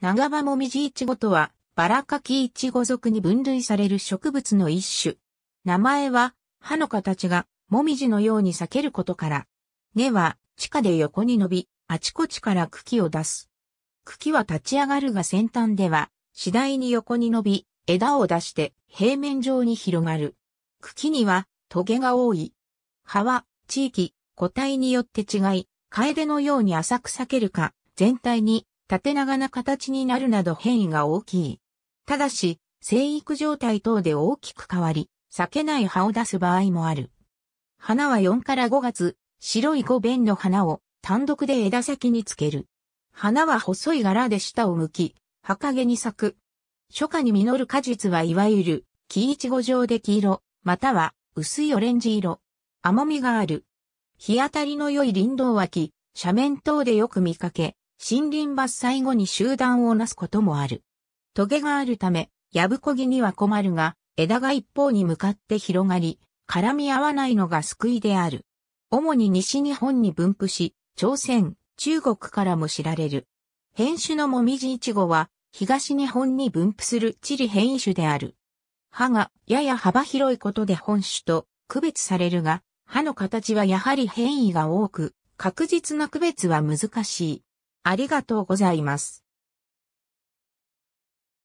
長葉もみじいちごとは、バラかキイチゴ属に分類される植物の一種。名前は、葉の形が、もみじのように裂けることから。根は、地下で横に伸び、あちこちから茎を出す。茎は立ち上がるが先端では、次第に横に伸び、枝を出して平面上に広がる。茎には、トゲが多い。葉は、地域、個体によって違い、カエデのように浅く裂けるか、全体に縦長な形になるなど変異が大きい。ただし、生育状態等で大きく変わり、裂けない葉を出す場合もある。花は4から5月、白い5弁の花を単独で枝先につける。花は細い柄で下を向き、葉陰に咲く。初夏に実る果実はいわゆる、木いちご状で黄色、または薄いオレンジ色。甘みがある。日当たりの良い林道脇、斜面等でよく見かけ、森林伐採後に集団をなすこともある。トゲがあるため、ヤブコギには困るが、枝が一方に向かって広がり、絡み合わないのが救いである。主に西日本に分布し、朝鮮、中国からも知られる。変種のもみじいちごは、東日本に分布する地理変異種である。葉がやや幅広いことで本種と区別されるが、葉の形はやはり変異が多く、確実な区別は難しい。ありがとうございます。